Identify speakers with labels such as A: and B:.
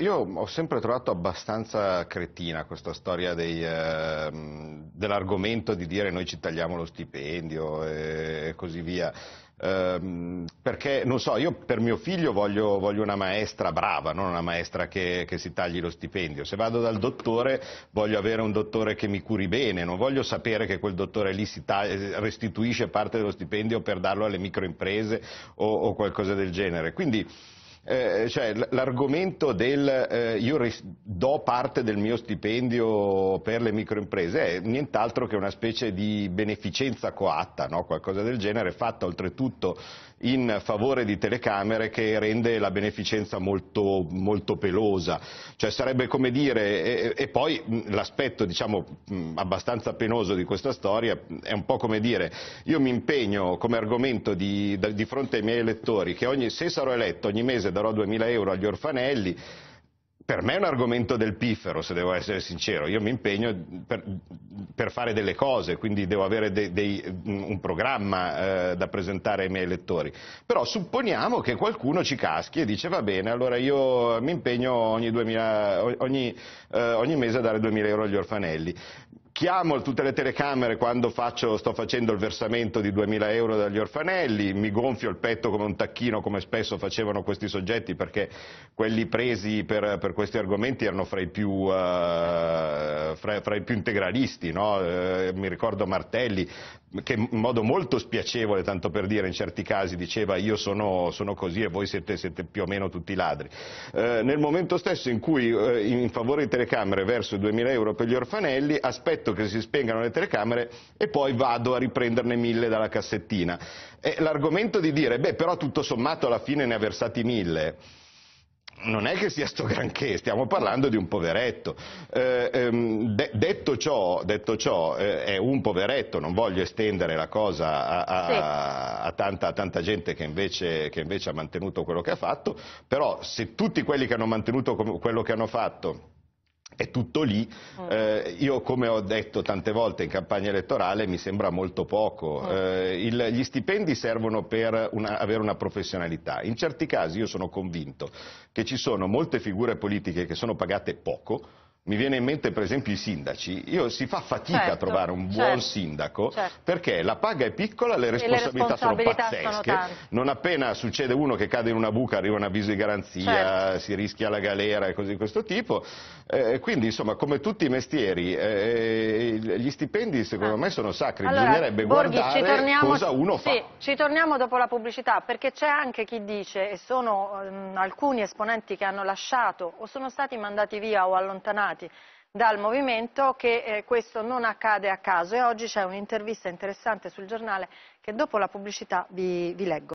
A: Io ho sempre trovato abbastanza cretina questa storia eh, dell'argomento di dire noi ci tagliamo lo stipendio e così via. Eh, perché, non so, io per mio figlio voglio, voglio una maestra brava, non una maestra che, che, si tagli lo stipendio. Se vado dal dottore, voglio avere un dottore che mi curi bene, non voglio sapere che quel dottore lì restituisce parte dello stipendio per darlo alle microimprese o, o qualcosa del genere. Quindi, eh, cioè, l'argomento del eh, io do parte del mio stipendio per le microimprese è nient'altro che una specie di beneficenza coatta, no? qualcosa del genere, fatta oltretutto in favore di telecamere che rende la beneficenza molto, molto pelosa. Cioè, sarebbe come dire, e, e poi l'aspetto diciamo, abbastanza penoso di questa storia è un po' come dire, io mi impegno come argomento di, di fronte ai miei elettori che ogni, se sarò eletto ogni mese niente, darò 2000 euro agli orfanelli. Per me è un argomento del piffero, se devo essere sincero. Io mi impegno per, per fare delle cose, quindi devo avere dei, dei, un programma eh, da presentare ai miei elettori. Però supponiamo che qualcuno ci caschi e dice va bene, allora io mi impegno ogni, 2000, ogni, eh, ogni mese a dare 2000 euro agli orfanelli Chiamo tutte le telecamere quando faccio, sto facendo il versamento di 2.000 euro dagli orfanelli, mi gonfio il petto come un tacchino come spesso facevano questi soggetti perché quelli presi per, per questi argomenti erano fra i più, uh, fra, fra i più integralisti, no? uh, mi ricordo Martelli che in modo molto spiacevole, tanto per dire, in certi casi diceva io sono, sono così e voi siete, siete, più o meno tutti ladri. Eh, nel momento stesso in cui eh, in favore di telecamere verso 2.000 euro per gli orfanelli aspetto aspetto che si spengano le telecamere e poi vado a riprenderne mille dalla cassettina. l'argomento di dire, beh, però tutto sommato alla fine ne ha versati mille, non è che sia sto granché, stiamo parlando di un poveretto. Eh, ehm, de detto ciò, detto ciò eh, è un poveretto, non voglio estendere la cosa a, a, sì. a, tanta, a tanta, gente che invece, che invece ha mantenuto quello che ha fatto, però se tutti quelli che hanno mantenuto quello che hanno fatto è tutto lì. Mm. Eh, io, come ho detto tante volte in campagna elettorale, mi sembra molto poco. Mm. Eh, il, gli stipendi servono per una, avere una professionalità. In certi casi io sono convinto che ci sono molte figure politiche che sono pagate poco, mi viene in mente per esempio i sindaci, Io, si fa fatica certo, a trovare un buon certo, sindaco certo. perché la paga è piccola, le responsabilità, le responsabilità sono pazzesche, sono non appena succede uno che cade in una buca arriva un avviso di garanzia, certo. si rischia la galera e cose di questo tipo, eh, quindi insomma come tutti i mestieri eh, eh gli stipendi secondo ah. me sono sacri, allora, bisognerebbe Borghi, guardare torniamo, cosa uno sì, fa. Ci torniamo dopo la pubblicità perché c'è anche chi dice e sono um, alcuni esponenti che hanno lasciato o sono stati mandati via o allontanati informati dal movimento che eh, questo non accade a caso e oggi c'è un'intervista interessante sul giornale che dopo la pubblicità vi, vi leggo.